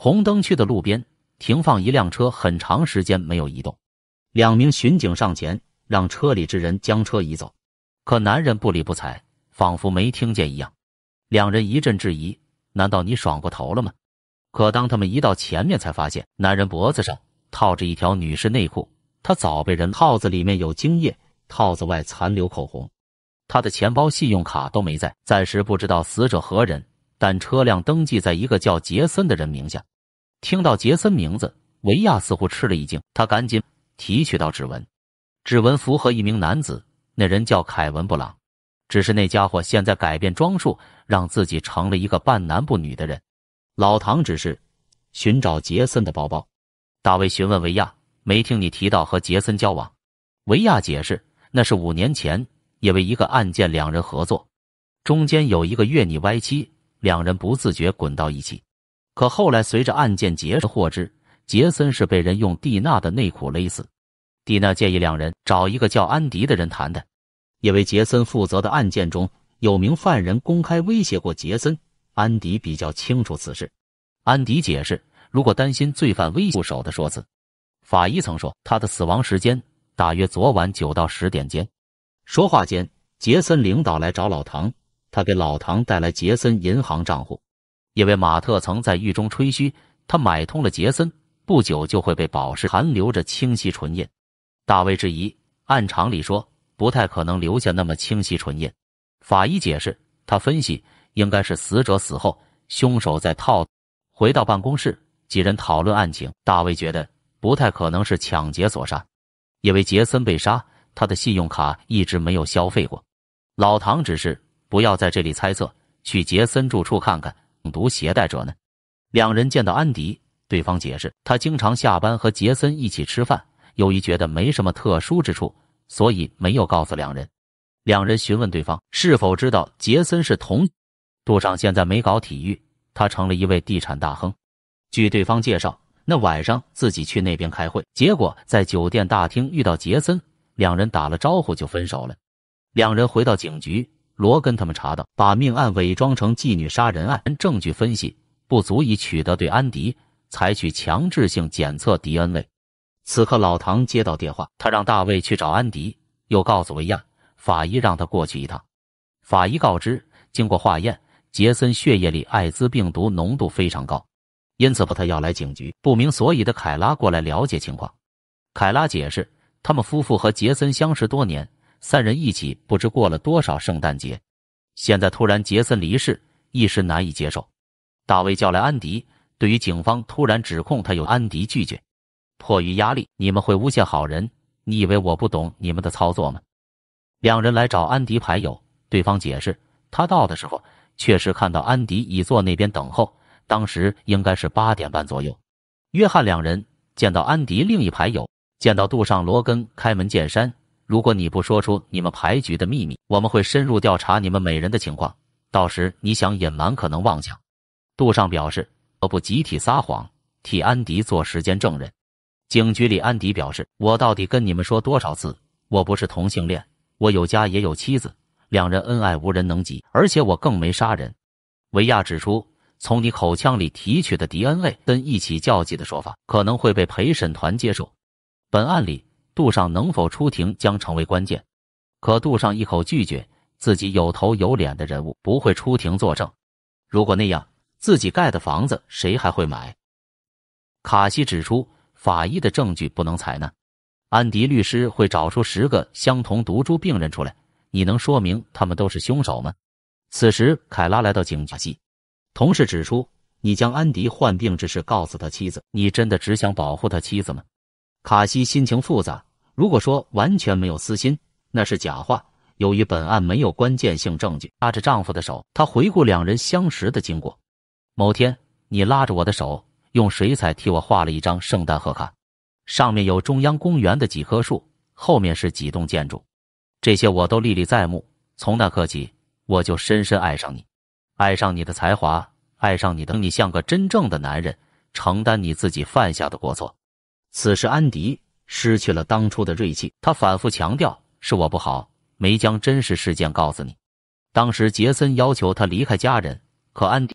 红灯区的路边停放一辆车，很长时间没有移动。两名巡警上前，让车里之人将车移走。可男人不理不睬，仿佛没听见一样。两人一阵质疑：“难道你爽过头了吗？”可当他们一到前面，才发现男人脖子上套着一条女士内裤，他早被人套子里面有精液，套子外残留口红。他的钱包、信用卡都没在，暂时不知道死者何人。但车辆登记在一个叫杰森的人名下。听到杰森名字，维亚似乎吃了一惊，他赶紧提取到指纹，指纹符合一名男子，那人叫凯文·布朗。只是那家伙现在改变装束，让自己成了一个半男不女的人。老唐只是寻找杰森的包包。大卫询问维亚：“没听你提到和杰森交往？”维亚解释：“那是五年前，因为一个案件两人合作，中间有一个月你歪七。”两人不自觉滚到一起，可后来随着案件结识获知，杰森是被人用蒂娜的内裤勒死。蒂娜建议两人找一个叫安迪的人谈谈，因为杰森负责的案件中有名犯人公开威胁过杰森，安迪比较清楚此事。安迪解释，如果担心罪犯威胁手的说辞，法医曾说他的死亡时间大约昨晚九到十点间。说话间，杰森领导来找老唐。他给老唐带来杰森银行账户，因为马特曾在狱中吹嘘，他买通了杰森，不久就会被保释，残留着清晰唇印。大卫质疑，按常理说，不太可能留下那么清晰唇印。法医解释，他分析应该是死者死后，凶手在套。回到办公室，几人讨论案情。大卫觉得不太可能是抢劫所杀，因为杰森被杀，他的信用卡一直没有消费过。老唐只是不要在这里猜测，去杰森住处看看。病毒携带者呢？两人见到安迪，对方解释，他经常下班和杰森一起吃饭，由于觉得没什么特殊之处，所以没有告诉两人。两人询问对方是否知道杰森是同。杜尚现在没搞体育，他成了一位地产大亨。据对方介绍，那晚上自己去那边开会，结果在酒店大厅遇到杰森，两人打了招呼就分手了。两人回到警局。罗根他们查到，把命案伪装成妓女杀人案，证据分析不足以取得对安迪采取强制性检测 DNA。此刻，老唐接到电话，他让大卫去找安迪，又告诉维亚，法医让他过去一趟。法医告知，经过化验，杰森血液里艾滋病毒浓度非常高，因此把他要来警局。不明所以的凯拉过来了解情况。凯拉解释，他们夫妇和杰森相识多年。三人一起不知过了多少圣诞节，现在突然杰森离世，一时难以接受。大卫叫来安迪，对于警方突然指控他有，安迪拒绝。迫于压力，你们会诬陷好人？你以为我不懂你们的操作吗？两人来找安迪牌友，对方解释，他到的时候确实看到安迪已坐那边等候，当时应该是八点半左右。约翰两人见到安迪另一牌友，见到杜尚罗根开门见山。如果你不说出你们牌局的秘密，我们会深入调查你们每人的情况。到时你想隐瞒，可能妄想。杜尚表示，我不集体撒谎，替安迪做时间证人。警局里，安迪表示，我到底跟你们说多少次，我不是同性恋，我有家也有妻子，两人恩爱无人能及，而且我更没杀人。维亚指出，从你口腔里提取的 DNA 跟一起较劲的说法，可能会被陪审团接受。本案里。杜尚能否出庭将成为关键，可杜尚一口拒绝，自己有头有脸的人物不会出庭作证。如果那样，自己盖的房子谁还会买？卡西指出，法医的证据不能采纳。安迪律师会找出十个相同毒株病人出来，你能说明他们都是凶手吗？此时，凯拉来到警察局，同事指出，你将安迪患病之事告诉他妻子，你真的只想保护他妻子吗？卡西心情复杂。如果说完全没有私心，那是假话。由于本案没有关键性证据，拉着丈夫的手，她回顾两人相识的经过。某天，你拉着我的手，用水彩替我画了一张圣诞贺卡，上面有中央公园的几棵树，后面是几栋建筑，这些我都历历在目。从那刻起，我就深深爱上你，爱上你的才华，爱上你等你像个真正的男人，承担你自己犯下的过错。此时，安迪。失去了当初的锐气，他反复强调是我不好，没将真实事件告诉你。当时杰森要求他离开家人，可安迪。